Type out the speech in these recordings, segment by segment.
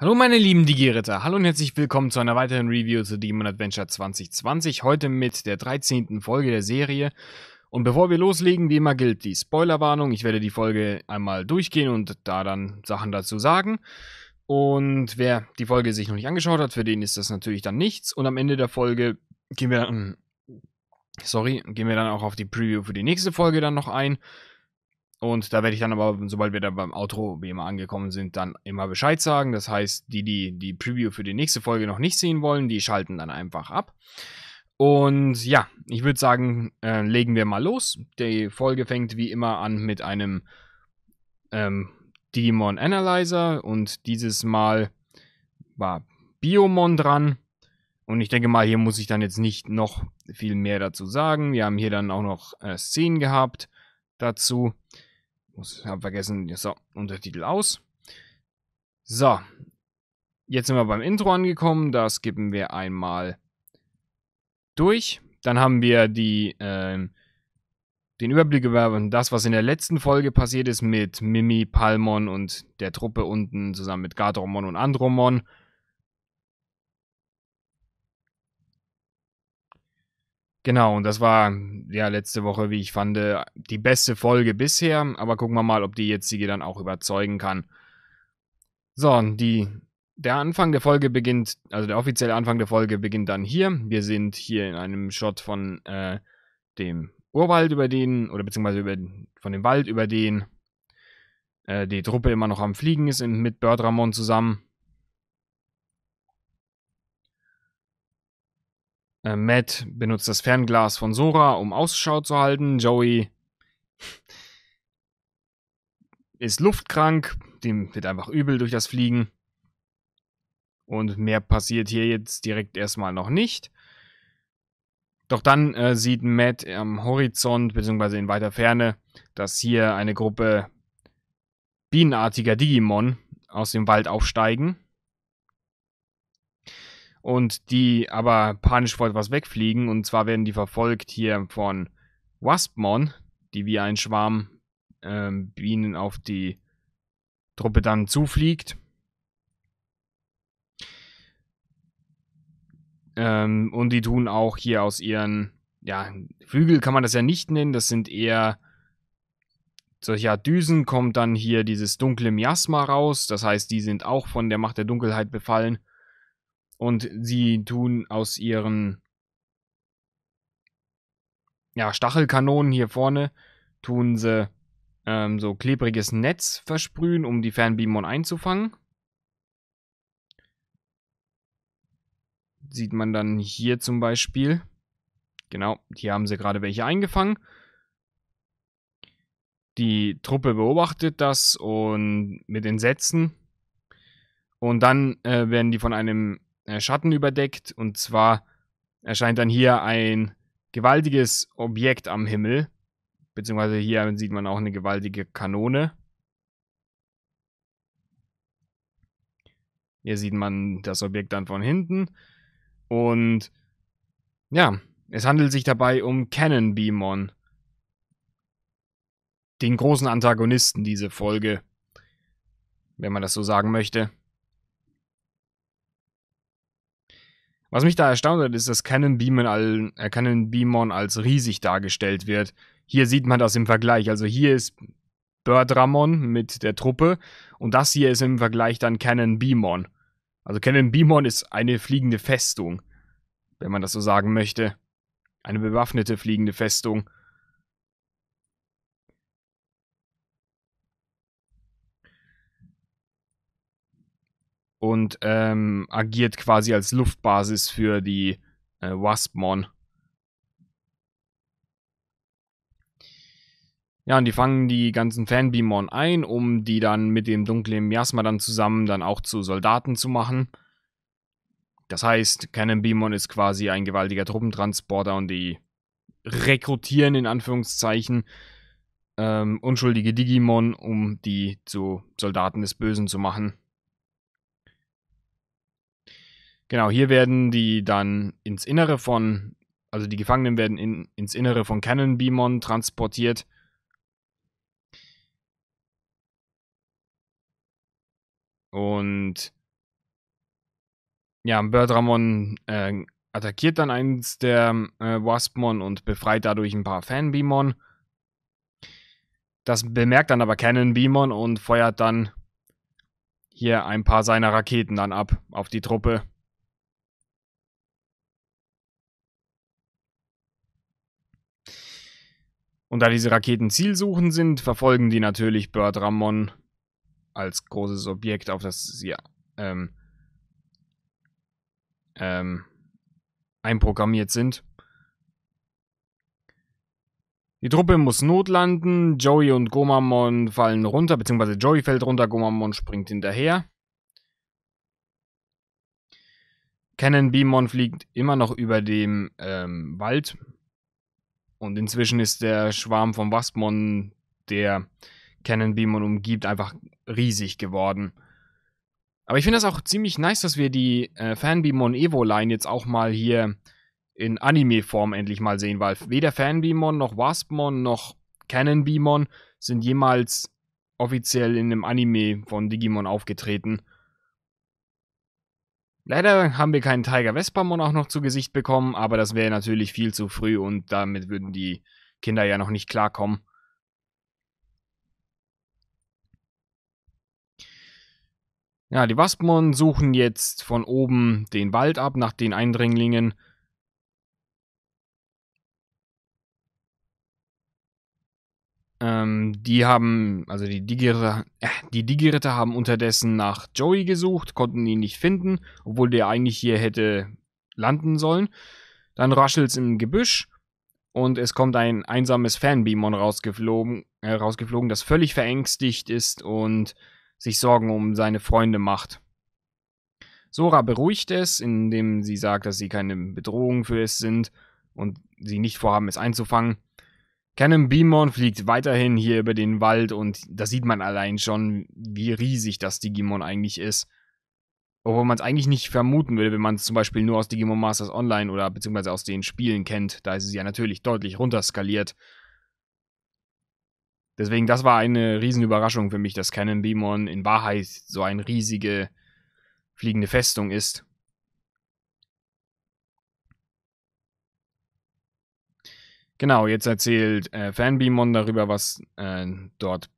Hallo meine lieben Digi-Ritter, hallo und herzlich willkommen zu einer weiteren Review zu Demon Adventure 2020, heute mit der 13. Folge der Serie. Und bevor wir loslegen, wie immer gilt die Spoilerwarnung, ich werde die Folge einmal durchgehen und da dann Sachen dazu sagen. Und wer die Folge sich noch nicht angeschaut hat, für den ist das natürlich dann nichts. Und am Ende der Folge gehen wir dann, sorry, gehen wir dann auch auf die Preview für die nächste Folge dann noch ein. Und da werde ich dann aber, sobald wir dann beim Outro wie immer angekommen sind, dann immer Bescheid sagen. Das heißt, die, die die Preview für die nächste Folge noch nicht sehen wollen, die schalten dann einfach ab. Und ja, ich würde sagen, äh, legen wir mal los. Die Folge fängt wie immer an mit einem ähm, Digimon Analyzer und dieses Mal war Biomon dran. Und ich denke mal, hier muss ich dann jetzt nicht noch viel mehr dazu sagen. Wir haben hier dann auch noch äh, Szenen gehabt dazu. Ich habe vergessen, so, Untertitel aus. So, jetzt sind wir beim Intro angekommen. Das geben wir einmal durch. Dann haben wir die, äh, den Überblick über das, was in der letzten Folge passiert ist mit Mimi, Palmon und der Truppe unten zusammen mit Gadromon und Andromon. Genau, und das war ja letzte Woche, wie ich fand, äh, die beste Folge bisher. Aber gucken wir mal, ob die jetzige dann auch überzeugen kann. So, die, der Anfang der Folge beginnt, also der offizielle Anfang der Folge beginnt dann hier. Wir sind hier in einem Shot von äh, dem Urwald über den, oder beziehungsweise über, von dem Wald über den äh, die Truppe immer noch am Fliegen ist in, mit Bert Ramon zusammen. Äh, Matt benutzt das Fernglas von Sora, um Ausschau zu halten. Joey ist luftkrank, dem wird einfach übel durch das Fliegen. Und mehr passiert hier jetzt direkt erstmal noch nicht. Doch dann äh, sieht Matt am Horizont, beziehungsweise in weiter Ferne, dass hier eine Gruppe bienenartiger Digimon aus dem Wald aufsteigen und die aber panisch vor etwas wegfliegen. Und zwar werden die verfolgt hier von Waspmon, die wie ein Schwarm ähm, Bienen auf die Truppe dann zufliegt. Ähm, und die tun auch hier aus ihren, ja, Flügel kann man das ja nicht nennen, das sind eher solcher Düsen, kommt dann hier dieses dunkle Miasma raus. Das heißt, die sind auch von der Macht der Dunkelheit befallen. Und sie tun aus ihren ja, Stachelkanonen hier vorne, tun sie ähm, so klebriges Netz versprühen, um die Fernbeamon einzufangen. Sieht man dann hier zum Beispiel. Genau, hier haben sie gerade welche eingefangen. Die Truppe beobachtet das und mit den Sätzen. Und dann äh, werden die von einem äh, Schatten überdeckt. Und zwar erscheint dann hier ein gewaltiges Objekt am Himmel. Beziehungsweise hier sieht man auch eine gewaltige Kanone. Hier sieht man das Objekt dann von hinten. Und ja, es handelt sich dabei um Cannon Beamon. Den großen Antagonisten diese Folge. Wenn man das so sagen möchte. Was mich da erstaunt hat, ist, dass Canon Beamon, all, äh, Canon Beamon als riesig dargestellt wird. Hier sieht man das im Vergleich. Also hier ist Birdramon mit der Truppe und das hier ist im Vergleich dann Canon Beamon. Also Canon Beamon ist eine fliegende Festung, wenn man das so sagen möchte. Eine bewaffnete fliegende Festung. und ähm, agiert quasi als Luftbasis für die äh, Waspmon. Ja, und die fangen die ganzen Fanbeamon ein, um die dann mit dem dunklen Miasma dann zusammen dann auch zu Soldaten zu machen. Das heißt, Cannonbeamon ist quasi ein gewaltiger Truppentransporter und die rekrutieren in Anführungszeichen ähm, unschuldige Digimon, um die zu Soldaten des Bösen zu machen. Genau, hier werden die dann ins Innere von, also die Gefangenen werden in, ins Innere von Cannon Beamon transportiert. Und ja, Birdramon äh, attackiert dann eins der äh, Waspmon und befreit dadurch ein paar Fan-Beamon. Das bemerkt dann aber Cannon Beamon und feuert dann hier ein paar seiner Raketen dann ab auf die Truppe. Und da diese Raketen zielsuchend sind, verfolgen die natürlich Bird Ramon als großes Objekt, auf das sie ähm, ähm, einprogrammiert sind. Die Truppe muss notlanden. Joey und Gomamon fallen runter, beziehungsweise Joey fällt runter, Gomamon springt hinterher. Cannon Beamon fliegt immer noch über dem ähm, Wald und inzwischen ist der Schwarm von Waspmon, der Canon Beamon umgibt, einfach riesig geworden. Aber ich finde das auch ziemlich nice, dass wir die äh, Fanbeamon Evo-Line jetzt auch mal hier in Anime-Form endlich mal sehen, weil weder Fanbeamon noch Waspmon noch Canon Beamon sind jemals offiziell in einem Anime von Digimon aufgetreten. Leider haben wir keinen Tiger Vespamon auch noch zu Gesicht bekommen, aber das wäre natürlich viel zu früh und damit würden die Kinder ja noch nicht klarkommen. Ja, die Waspmon suchen jetzt von oben den Wald ab nach den Eindringlingen. Ähm, die haben, also die Digiritter, äh, die Digiritter haben unterdessen nach Joey gesucht, konnten ihn nicht finden, obwohl der eigentlich hier hätte landen sollen. Dann raschelt es im Gebüsch und es kommt ein einsames Fanbeamon rausgeflogen, äh, rausgeflogen, das völlig verängstigt ist und sich Sorgen um seine Freunde macht. Sora beruhigt es, indem sie sagt, dass sie keine Bedrohung für es sind und sie nicht vorhaben, es einzufangen. Canon Beamon fliegt weiterhin hier über den Wald und da sieht man allein schon, wie riesig das Digimon eigentlich ist. Obwohl man es eigentlich nicht vermuten würde, wenn man es zum Beispiel nur aus Digimon Masters Online oder beziehungsweise aus den Spielen kennt. Da ist es ja natürlich deutlich runterskaliert. Deswegen, das war eine Riesenüberraschung für mich, dass Canon Beamon in Wahrheit so eine riesige fliegende Festung ist. Genau, jetzt erzählt äh, Fanbeamon darüber, was äh, dort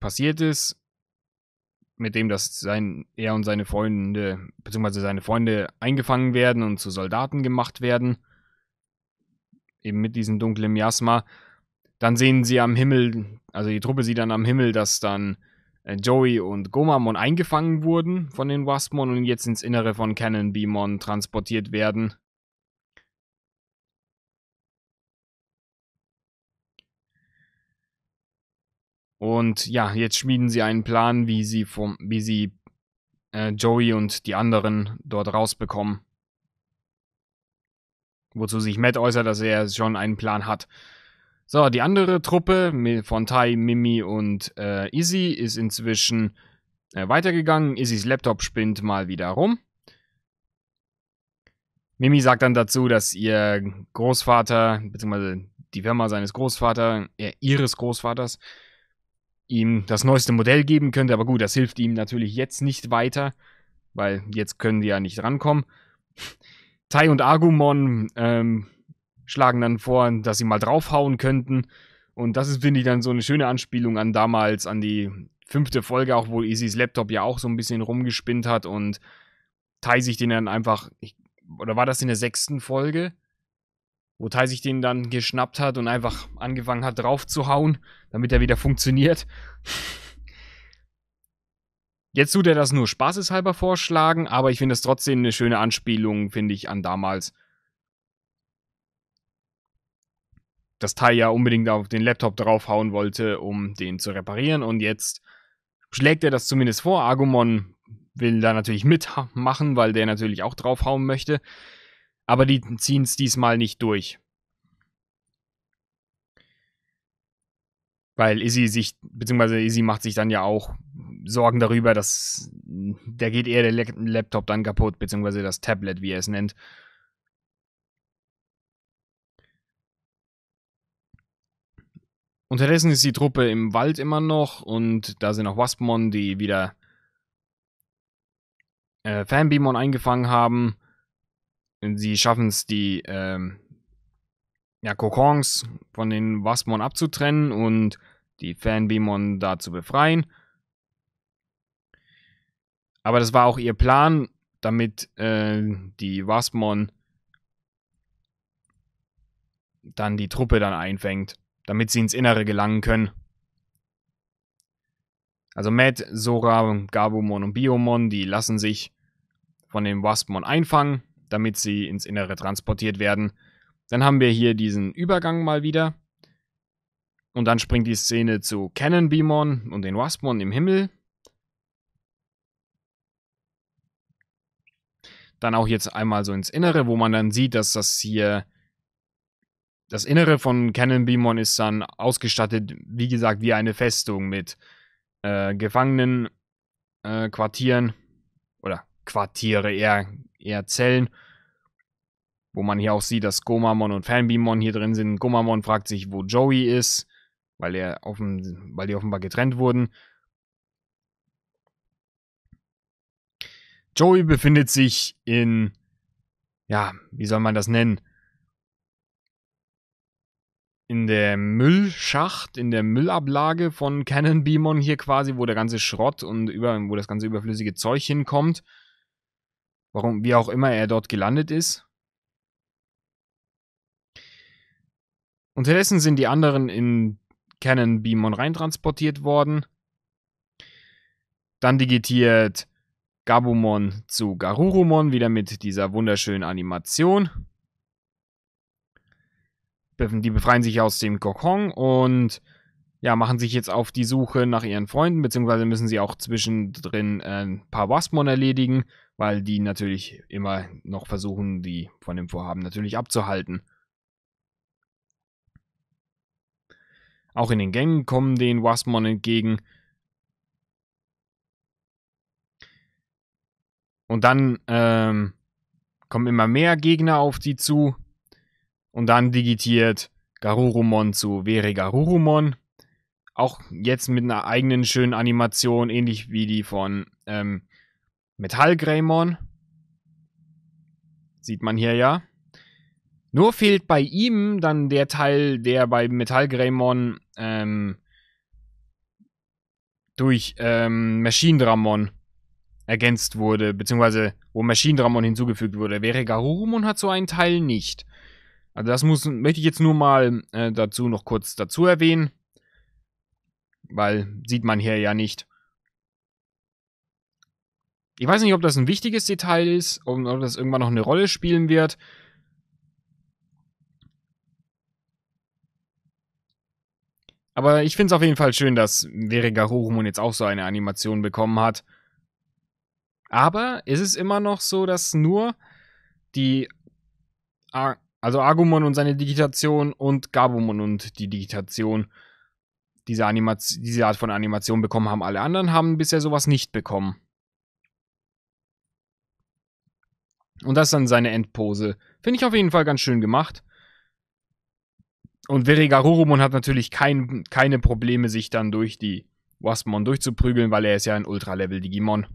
passiert ist, mit dem, dass sein, er und seine Freunde, beziehungsweise seine Freunde eingefangen werden und zu Soldaten gemacht werden. Eben mit diesem dunklen Miasma. Dann sehen sie am Himmel, also die Truppe sieht dann am Himmel, dass dann äh, Joey und Gomamon eingefangen wurden von den Waspmon und jetzt ins Innere von Cannon Beamon transportiert werden. Und ja, jetzt schmieden sie einen Plan, wie sie, vom, wie sie äh, Joey und die anderen dort rausbekommen. Wozu sich Matt äußert, dass er schon einen Plan hat. So, die andere Truppe von Tai, Mimi und äh, Izzy ist inzwischen äh, weitergegangen. Izzys Laptop spinnt mal wieder rum. Mimi sagt dann dazu, dass ihr Großvater, beziehungsweise die Firma seines Großvaters, äh, ihres Großvaters, ihm das neueste Modell geben könnte. Aber gut, das hilft ihm natürlich jetzt nicht weiter, weil jetzt können die ja nicht rankommen. Tai und Agumon ähm, schlagen dann vor, dass sie mal draufhauen könnten. Und das ist, finde ich, dann so eine schöne Anspielung an damals, an die fünfte Folge, auch wo Isis Laptop ja auch so ein bisschen rumgespinnt hat und Tai sich den dann einfach, oder war das in der sechsten Folge? wo Tai sich den dann geschnappt hat und einfach angefangen hat draufzuhauen, damit er wieder funktioniert. Jetzt tut er das nur spaßeshalber vorschlagen, aber ich finde es trotzdem eine schöne Anspielung, finde ich, an damals. Dass Tai ja unbedingt auf den Laptop draufhauen wollte, um den zu reparieren und jetzt schlägt er das zumindest vor. Agumon will da natürlich mitmachen, weil der natürlich auch draufhauen möchte. Aber die ziehen es diesmal nicht durch. Weil Izzy sich, beziehungsweise Izzy macht sich dann ja auch Sorgen darüber, dass der geht eher der Laptop dann kaputt, beziehungsweise das Tablet, wie er es nennt. Unterdessen ist die Truppe im Wald immer noch und da sind auch Waspmon, die wieder äh, Fanbeamon eingefangen haben sie schaffen es, die ähm, ja, Kokons von den Wasmon abzutrennen und die Fanbimon da zu befreien. Aber das war auch ihr Plan, damit äh, die Wasmon dann die Truppe dann einfängt, damit sie ins Innere gelangen können. Also Matt, Sora, Gabumon und Biomon, die lassen sich von den Waspmon einfangen damit sie ins Innere transportiert werden. Dann haben wir hier diesen Übergang mal wieder. Und dann springt die Szene zu Cannon Beamon und den Waspmon im Himmel. Dann auch jetzt einmal so ins Innere, wo man dann sieht, dass das hier das Innere von Cannon Beamon ist dann ausgestattet, wie gesagt, wie eine Festung mit äh, Gefangenen äh, oder Quartiere eher eher Zellen, wo man hier auch sieht, dass Gomamon und Fanbeamon hier drin sind. Gomamon fragt sich, wo Joey ist, weil, er offen, weil die offenbar getrennt wurden. Joey befindet sich in, ja, wie soll man das nennen? In der Müllschacht, in der Müllablage von Cannon Beamon hier quasi, wo der ganze Schrott und über, wo das ganze überflüssige Zeug hinkommt. Warum, wie auch immer er dort gelandet ist. Unterdessen sind die anderen in Canon Beamon reintransportiert worden. Dann digitiert Gabumon zu Garurumon, wieder mit dieser wunderschönen Animation. Die befreien sich aus dem Kokon und ja, machen sich jetzt auf die Suche nach ihren Freunden, beziehungsweise müssen sie auch zwischendrin äh, ein paar Waspmon erledigen, weil die natürlich immer noch versuchen, die von dem Vorhaben natürlich abzuhalten. Auch in den Gängen kommen den Wasmon entgegen. Und dann ähm, kommen immer mehr Gegner auf sie zu. Und dann digitiert Garurumon zu Vere Garurumon auch jetzt mit einer eigenen schönen Animation, ähnlich wie die von ähm, Metall Greymon. Sieht man hier ja. Nur fehlt bei ihm dann der Teil, der bei Metall Greymon ähm, durch ähm, Machine Dramon ergänzt wurde, beziehungsweise wo Machine Dramon hinzugefügt wurde. Wäre Garurumon hat so einen Teil nicht. Also das muss, möchte ich jetzt nur mal äh, dazu noch kurz dazu erwähnen weil sieht man hier ja nicht. Ich weiß nicht, ob das ein wichtiges Detail ist und ob das irgendwann noch eine Rolle spielen wird. Aber ich finde es auf jeden Fall schön, dass Veriga Horumon jetzt auch so eine Animation bekommen hat. Aber ist es immer noch so, dass nur die, Ar also Agumon und seine Digitation und Gabumon und die Digitation diese, diese Art von Animation bekommen haben. Alle anderen haben bisher sowas nicht bekommen. Und das ist dann seine Endpose. Finde ich auf jeden Fall ganz schön gemacht. Und Verigarurumon hat natürlich kein, keine Probleme, sich dann durch die Waspmon durchzuprügeln, weil er ist ja ein Ultra-Level-Digimon.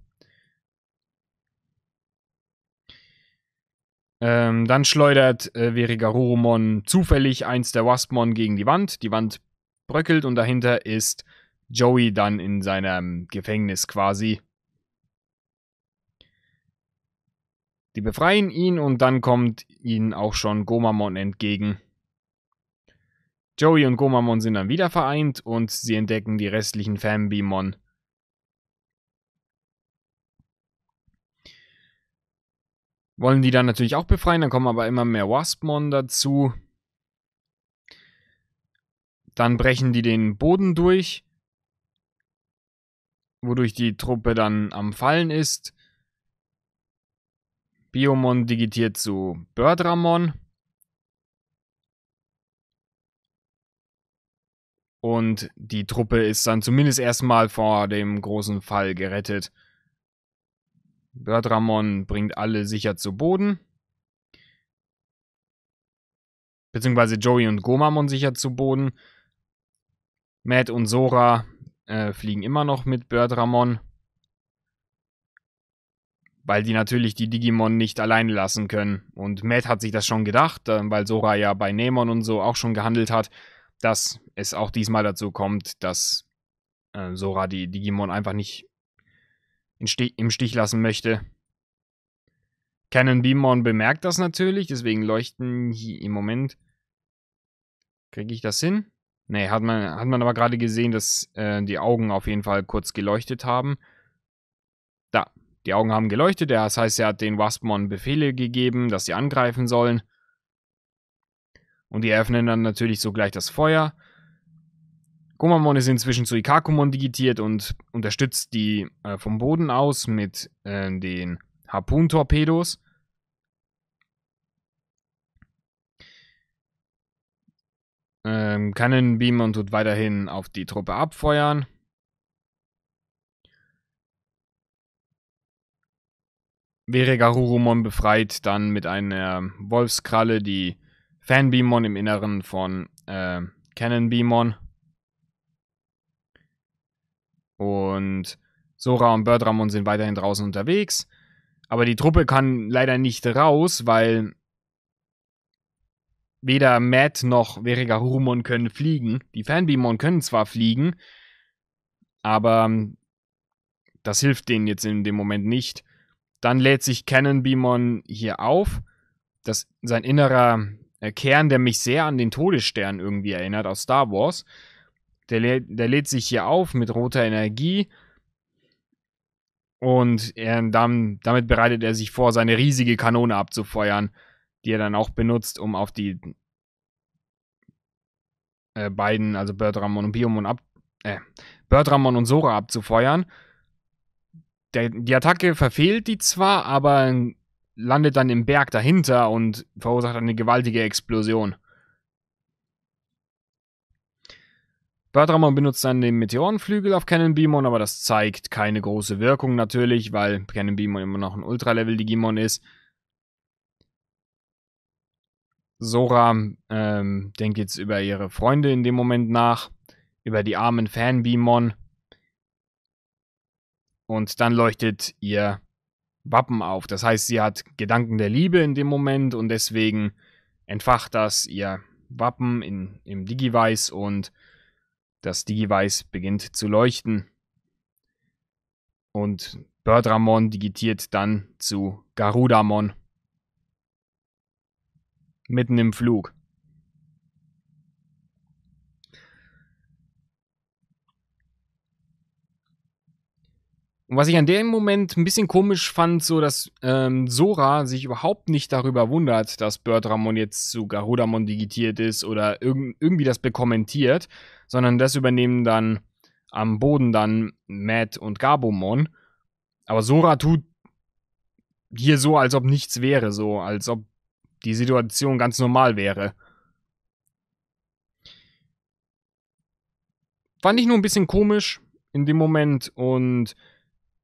Ähm, dann schleudert äh, Verigarurumon zufällig eins der Waspmon gegen die Wand. Die Wand bröckelt und dahinter ist Joey dann in seinem Gefängnis quasi. Die befreien ihn und dann kommt ihnen auch schon Gomamon entgegen. Joey und Gomamon sind dann wieder vereint und sie entdecken die restlichen Fanbeamon. Wollen die dann natürlich auch befreien, dann kommen aber immer mehr Waspmon dazu. Dann brechen die den Boden durch, wodurch die Truppe dann am Fallen ist. Biomon digitiert zu Birdramon. Und die Truppe ist dann zumindest erstmal vor dem großen Fall gerettet. Birdramon bringt alle sicher zu Boden. Beziehungsweise Joey und Gomamon sicher zu Boden. Matt und Sora äh, fliegen immer noch mit Bird Ramon. Weil die natürlich die Digimon nicht alleine lassen können. Und Matt hat sich das schon gedacht, äh, weil Sora ja bei Namon und so auch schon gehandelt hat, dass es auch diesmal dazu kommt, dass äh, Sora die Digimon einfach nicht Stich, im Stich lassen möchte. Canon Beamon bemerkt das natürlich, deswegen leuchten hier im Moment. Kriege ich das hin? Nee, hat man, hat man aber gerade gesehen, dass äh, die Augen auf jeden Fall kurz geleuchtet haben. Da, die Augen haben geleuchtet. Das heißt, er hat den Waspmon Befehle gegeben, dass sie angreifen sollen. Und die öffnen dann natürlich sogleich das Feuer. Gomamon ist inzwischen zu Ikakumon digitiert und unterstützt die äh, vom Boden aus mit äh, den Harpun-Torpedos. ähm, Cannon und tut weiterhin auf die Truppe abfeuern. Veregarurumon befreit, dann mit einer Wolfskralle die Fanbeamon im Inneren von äh, Beamon. Und Sora und Birdramon sind weiterhin draußen unterwegs. Aber die Truppe kann leider nicht raus, weil Weder Matt noch Veriga können fliegen. Die Fanbeamon können zwar fliegen, aber ähm, das hilft denen jetzt in dem Moment nicht. Dann lädt sich Cannon hier auf. Das, sein innerer äh, Kern, der mich sehr an den Todesstern irgendwie erinnert aus Star Wars. Der, läd, der lädt sich hier auf mit roter Energie. Und er, damit bereitet er sich vor, seine riesige Kanone abzufeuern die er dann auch benutzt, um auf die äh, beiden, also Birdramon und Biomon ab, äh, Birdramon und Sora abzufeuern. Der, die Attacke verfehlt die zwar, aber landet dann im Berg dahinter und verursacht eine gewaltige Explosion. Birdramon benutzt dann den Meteorenflügel auf Cannon Beamon, aber das zeigt keine große Wirkung natürlich, weil Cannon Beamon immer noch ein Ultra-Level-Digimon ist. Sora ähm, denkt jetzt über ihre Freunde in dem Moment nach, über die armen Fanbeamon. Und dann leuchtet ihr Wappen auf. Das heißt, sie hat Gedanken der Liebe in dem Moment und deswegen entfacht das ihr Wappen in, im Digivice und das Digivice beginnt zu leuchten. Und Birdramon digitiert dann zu Garudamon mitten im Flug. Und was ich an dem Moment ein bisschen komisch fand, so dass ähm, Sora sich überhaupt nicht darüber wundert, dass Birdramon jetzt zu Garudamon digitiert ist oder irg irgendwie das bekommentiert, sondern das übernehmen dann am Boden dann Matt und Gabomon. Aber Sora tut hier so, als ob nichts wäre, so als ob die Situation ganz normal wäre. Fand ich nur ein bisschen komisch in dem Moment und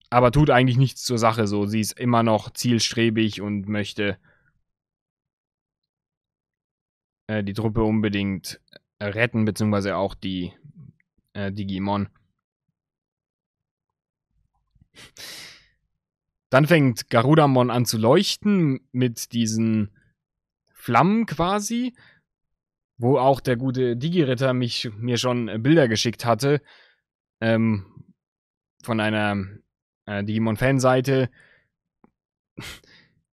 aber tut eigentlich nichts zur Sache so. Sie ist immer noch zielstrebig und möchte äh, die Truppe unbedingt äh, retten, beziehungsweise auch die äh, Digimon. Dann fängt Garudamon an zu leuchten mit diesen Flammen quasi, wo auch der gute Digi-Ritter mich mir schon äh, Bilder geschickt hatte ähm, von einer äh, Digimon-Fanseite,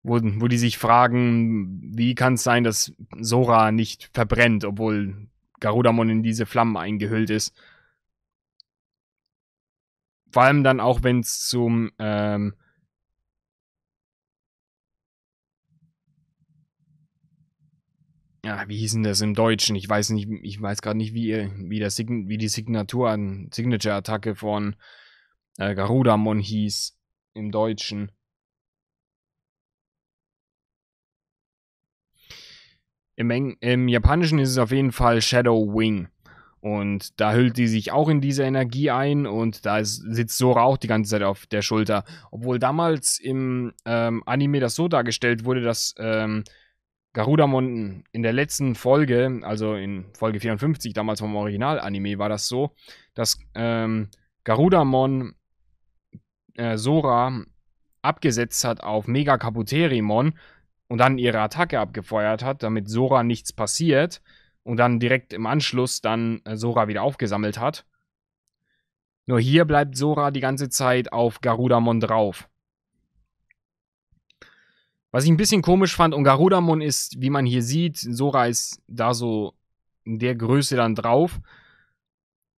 wo, wo die sich fragen, wie kann es sein, dass Sora nicht verbrennt, obwohl Garudamon in diese Flammen eingehüllt ist. Vor allem dann auch, wenn es zum ähm, ja, wie denn das im Deutschen? Ich weiß nicht, ich weiß gerade nicht, wie, äh, wie, der Sign wie die Signatur an Signature-Attacke von äh, Garudamon hieß im Deutschen. Im, Eng Im Japanischen ist es auf jeden Fall Shadow Wing. Und da hüllt die sich auch in diese Energie ein und da ist, sitzt Sora auch die ganze Zeit auf der Schulter. Obwohl damals im ähm, Anime das so dargestellt wurde, dass ähm, Garudamon in der letzten Folge, also in Folge 54, damals vom Original-Anime, war das so, dass ähm, Garudamon äh, Sora abgesetzt hat auf Mega Kaputerimon und dann ihre Attacke abgefeuert hat, damit Sora nichts passiert und dann direkt im Anschluss dann äh, Sora wieder aufgesammelt hat. Nur hier bleibt Sora die ganze Zeit auf Garudamon drauf. Was ich ein bisschen komisch fand, und Garudamon ist, wie man hier sieht, Sora ist da so in der Größe dann drauf.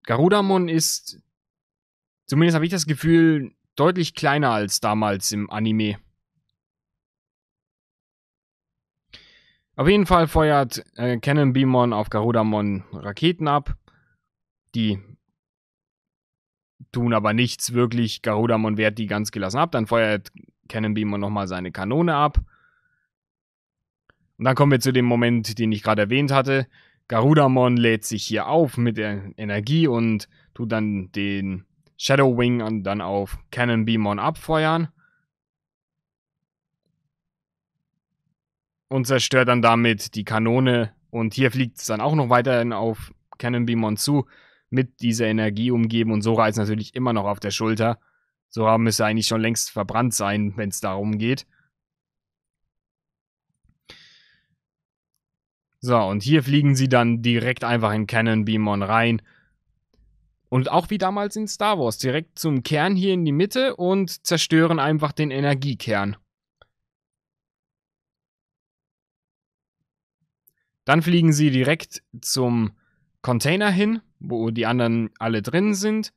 Garudamon ist, zumindest habe ich das Gefühl, deutlich kleiner als damals im Anime. Auf jeden Fall feuert äh, Cannon Beamon auf Garudamon Raketen ab. Die tun aber nichts wirklich. Garudamon wehrt die ganz gelassen ab. Dann feuert Cannonbeamer nochmal seine Kanone ab. Und dann kommen wir zu dem Moment, den ich gerade erwähnt hatte. Garudamon lädt sich hier auf mit der Energie und tut dann den Shadow Wing dann auf Cannonbeamon abfeuern. Und zerstört dann damit die Kanone. Und hier fliegt es dann auch noch weiterhin auf Cannonbeamon zu, mit dieser Energie umgeben. Und Sora ist natürlich immer noch auf der Schulter. So haben es eigentlich schon längst verbrannt sein, wenn es darum geht. So, und hier fliegen sie dann direkt einfach in Cannon Beamon rein. Und auch wie damals in Star Wars, direkt zum Kern hier in die Mitte und zerstören einfach den Energiekern. Dann fliegen sie direkt zum Container hin, wo die anderen alle drin sind.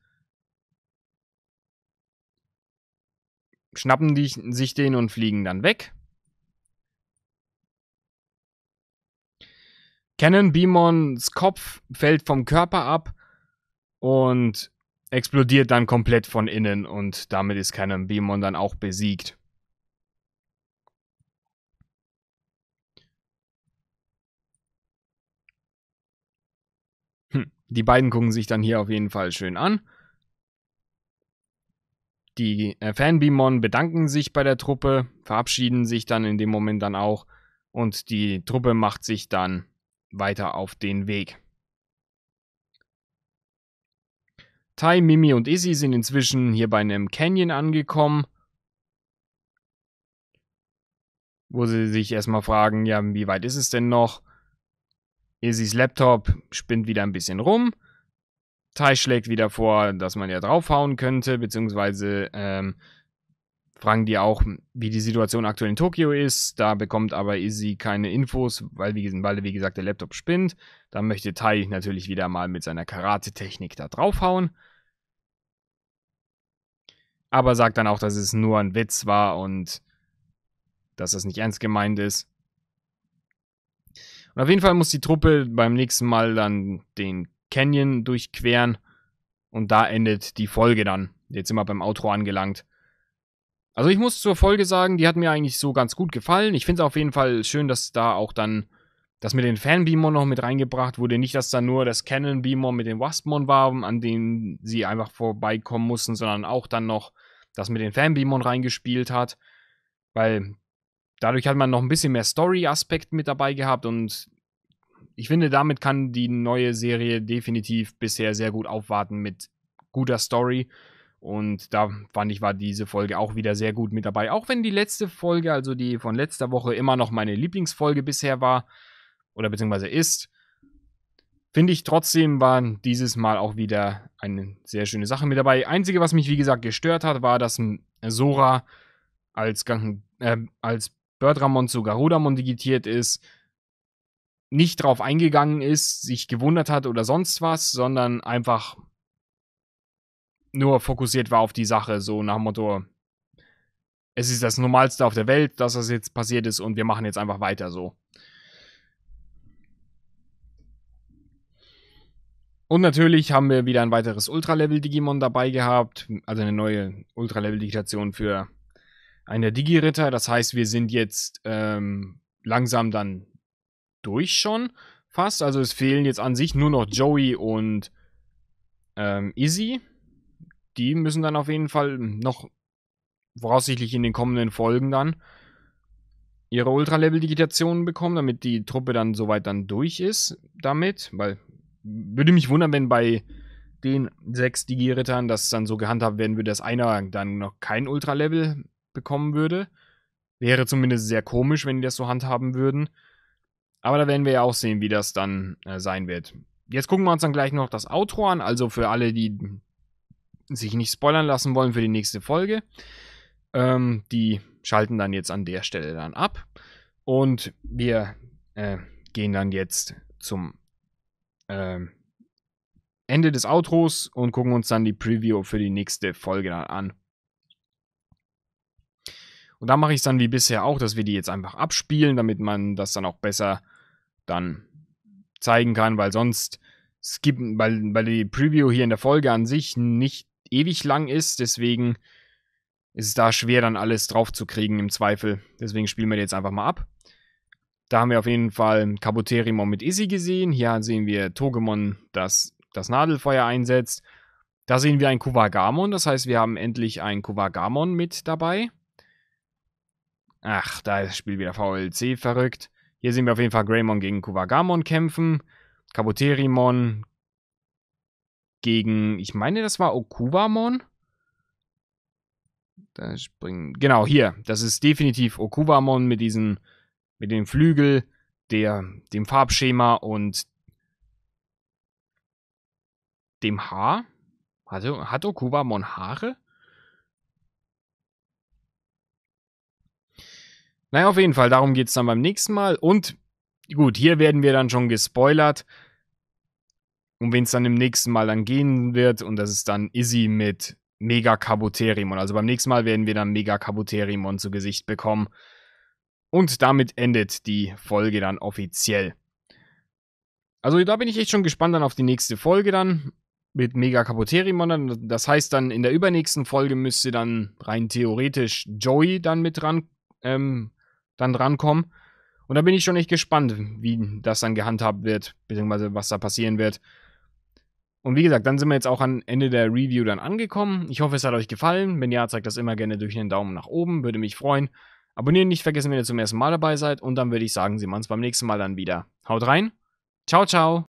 schnappen die, sich den und fliegen dann weg. Canon Beamons Kopf fällt vom Körper ab und explodiert dann komplett von innen und damit ist Canon Beamon dann auch besiegt. Hm, die beiden gucken sich dann hier auf jeden Fall schön an. Die äh, Fanbeamon bedanken sich bei der Truppe, verabschieden sich dann in dem Moment dann auch und die Truppe macht sich dann weiter auf den Weg. Tai, Mimi und Izzy sind inzwischen hier bei einem Canyon angekommen, wo sie sich erstmal fragen, ja, wie weit ist es denn noch? Izzy's Laptop spinnt wieder ein bisschen rum Tai schlägt wieder vor, dass man ja draufhauen könnte, beziehungsweise ähm, fragen die auch, wie die Situation aktuell in Tokio ist. Da bekommt aber Izzy keine Infos, weil wie, weil, wie gesagt, der Laptop spinnt. Dann möchte Tai natürlich wieder mal mit seiner Karate-Technik da draufhauen. Aber sagt dann auch, dass es nur ein Witz war und dass das nicht ernst gemeint ist. Und auf jeden Fall muss die Truppe beim nächsten Mal dann den Canyon durchqueren und da endet die Folge dann. Jetzt sind wir beim Outro angelangt. Also ich muss zur Folge sagen, die hat mir eigentlich so ganz gut gefallen. Ich finde es auf jeden Fall schön, dass da auch dann das mit den Fanbeamern noch mit reingebracht wurde. Nicht, dass da nur das Canon Beamer mit den Waspmon war, an denen sie einfach vorbeikommen mussten, sondern auch dann noch das mit den Fanbeamern reingespielt hat. Weil dadurch hat man noch ein bisschen mehr Story-Aspekt mit dabei gehabt und ich finde, damit kann die neue Serie definitiv bisher sehr gut aufwarten mit guter Story. Und da fand ich, war diese Folge auch wieder sehr gut mit dabei. Auch wenn die letzte Folge, also die von letzter Woche, immer noch meine Lieblingsfolge bisher war oder beziehungsweise ist, finde ich trotzdem war dieses Mal auch wieder eine sehr schöne Sache mit dabei. Einzige, was mich wie gesagt gestört hat, war, dass Sora als, äh, als Bördramon zu Garudamon digitiert ist nicht drauf eingegangen ist, sich gewundert hat oder sonst was, sondern einfach nur fokussiert war auf die Sache, so nach dem Motto, es ist das Normalste auf der Welt, dass das jetzt passiert ist und wir machen jetzt einfach weiter so. Und natürlich haben wir wieder ein weiteres Ultra-Level-Digimon dabei gehabt, also eine neue Ultra-Level-Digitation für einen der Digi-Ritter. Das heißt, wir sind jetzt ähm, langsam dann durch schon fast. Also es fehlen jetzt an sich nur noch Joey und ähm, Izzy. Die müssen dann auf jeden Fall noch voraussichtlich in den kommenden Folgen dann ihre Ultra-Level-Digitationen bekommen, damit die Truppe dann soweit dann durch ist damit. Weil würde mich wundern, wenn bei den sechs Digi-Rittern das dann so gehandhabt werden würde, dass einer dann noch kein Ultra-Level bekommen würde. Wäre zumindest sehr komisch, wenn die das so handhaben würden. Aber da werden wir ja auch sehen, wie das dann äh, sein wird. Jetzt gucken wir uns dann gleich noch das Outro an. Also für alle, die sich nicht spoilern lassen wollen für die nächste Folge. Ähm, die schalten dann jetzt an der Stelle dann ab. Und wir äh, gehen dann jetzt zum äh, Ende des Outros und gucken uns dann die Preview für die nächste Folge dann an. Und da mache ich es dann wie bisher auch, dass wir die jetzt einfach abspielen, damit man das dann auch besser dann zeigen kann, weil sonst skippen, weil, weil die Preview hier in der Folge an sich nicht ewig lang ist, deswegen ist es da schwer, dann alles drauf zu kriegen im Zweifel. Deswegen spielen wir die jetzt einfach mal ab. Da haben wir auf jeden Fall Kabuterimon mit Izzy gesehen. Hier sehen wir Togemon, das das Nadelfeuer einsetzt. Da sehen wir ein Kuvagamon, das heißt, wir haben endlich ein Kuvagamon mit dabei. Ach, da ist das Spiel wieder VLC verrückt. Hier sehen wir auf jeden Fall Greymon gegen Kuvagamon kämpfen. Kabuterimon gegen, ich meine, das war Okubamon. Da springen, genau, hier. Das ist definitiv Okubamon mit diesen, mit dem Flügel, der, dem Farbschema und dem Haar. Hat, hat Okubamon Haare? Naja, auf jeden Fall, darum geht es dann beim nächsten Mal. Und gut, hier werden wir dann schon gespoilert, um wen es dann im nächsten Mal dann gehen wird. Und das ist dann Izzy mit Mega Kabuterimon. Also beim nächsten Mal werden wir dann Mega Kabuterimon zu Gesicht bekommen. Und damit endet die Folge dann offiziell. Also da bin ich echt schon gespannt dann auf die nächste Folge dann mit Mega Kabuterimon. Das heißt dann, in der übernächsten Folge müsste dann rein theoretisch Joey dann mit dran ähm, dann drankommen. Und da bin ich schon echt gespannt, wie das dann gehandhabt wird, beziehungsweise was da passieren wird. Und wie gesagt, dann sind wir jetzt auch am Ende der Review dann angekommen. Ich hoffe, es hat euch gefallen. Wenn ja, zeigt das immer gerne durch einen Daumen nach oben, würde mich freuen. Abonnieren nicht vergessen, wenn ihr zum ersten Mal dabei seid. Und dann würde ich sagen, sehen wir uns beim nächsten Mal dann wieder. Haut rein. Ciao, ciao.